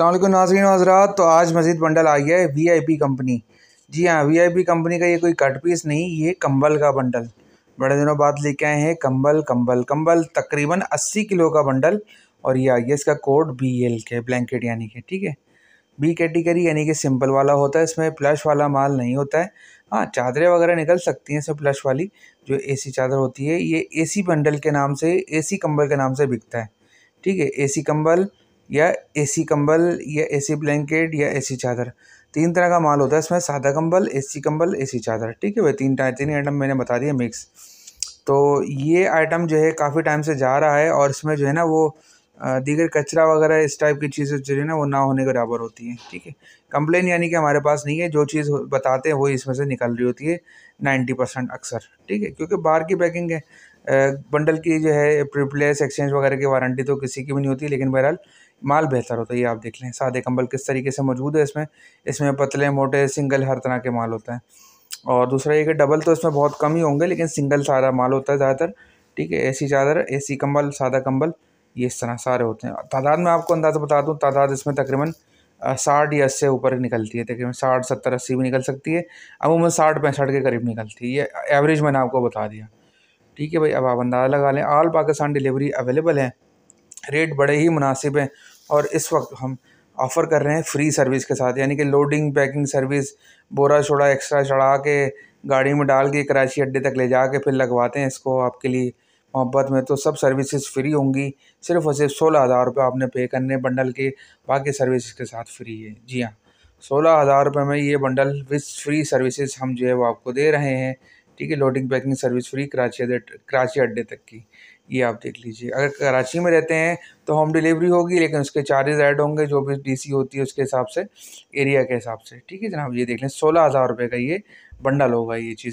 अल्लाम नाजरीन हजरात तो आज मज़ीद बंडल आ गया है वी आई पी कंपनी जी हाँ वी आई पी कंपनी का ये कोई कट पीस नहीं ये कंबल का बंडल बड़े दिनों बाद लेके आए हैं कंबल कंबल कंबल तकरीबन अस्सी किलो का बंडल और ये आ गया इसका code B L K blanket यानी कि ठीक है बी कैटेगरी यानी कि सिंपल वाला होता है इसमें प्लश वाला माल नहीं होता है हाँ चादरें वगैरह निकल सकती हैं इसमें प्लश वाली जो सी चादर होती है ये सी बंडल के नाम से सी कंबल के नाम से बिकता है ठीक है सी कंबल या एसी कंबल या एसी ब्लैंकेट या एसी चादर तीन तरह का माल होता है इसमें सादा कंबल एसी कंबल एसी चादर ठीक है भाई तीन टाइम तीन आइटम मैंने बता दिया मिक्स तो ये आइटम जो है काफ़ी टाइम से जा रहा है और इसमें जो है ना वो दीगर कचरा वगैरह इस टाइप की चीज़ें जो है ना वो ना होने के बराबर होती हैं ठीक है कंप्लेन यानी कि हमारे पास नहीं है जो चीज़ बताते हैं वही इसमें से निकल रही होती है नाइन्टी परसेंट अक्सर ठीक है क्योंकि बाहर की पैकिंग है बंडल की जो है प्रिप्लेस एक्सचेंज वगैरह की वारंटी तो किसी की भी नहीं होती लेकिन बहरहाल माल बेहतर होता है ये आप देख लें सादे कंबल किस तरीके से मौजूद है इसमें इसमें पतले मोटे सिंगल हर तरह के माल होते हैं और दूसरा ये कि डबल तो इसमें बहुत कम ही होंगे लेकिन सिंगल सारा माल होता है ज़्यादातर ठीक है सी चादर सी कंबल सादा कंबल ये इस तरह सारे होते हैं तादाद में आपको अंदाज़ा बता दूँ तादाद इसमें तकरीबन साठ या अस्सी ऊपर निकलती है तकरीबन साठ सत्तर अस्सी भी निकल सकती है अमूमन साठ पैंसठ के करीब निकलती है ये एवरेज मैंने आपको बता दिया ठीक है भाई अब आप अंदाज़ा लगा लें आल पाकिस्तान डिलीवरी अवेलेबल है रेट बड़े ही मुनासिब हैं और इस वक्त हम ऑफ़र कर रहे हैं फ्री सर्विस के साथ यानी कि लोडिंग पैकिंग सर्विस बोरा छोड़ा एक्स्ट्रा चढ़ा के गाड़ी में डाल के कराची अड्डे तक ले जा के फिर लगवाते हैं इसको आपके लिए मोहब्बत में तो सब सर्विसेज फ्री होंगी सिर्फ और सिर्फ सोलह हज़ार रुपये आपने पे करने बंडल के बाकी सर्विस के साथ फ्री है जी हाँ सोलह हज़ार रुपये में ये बंडल विथ फ्री सर्विसेज हम जो है वो आपको दे रहे हैं ठीक है loading packing service free Karachi अड्डे कराची अड्डे तक की ये आप देख लीजिए अगर कराची में रहते हैं तो होम डिलीवरी होगी लेकिन उसके चार्जेज ऐड होंगे जो भी डीसी होती है उसके हिसाब से एरिया के हिसाब से ठीक है जनाब ये देख लें सोलह हज़ार रुपये का ये बंडल होगा ये चीज़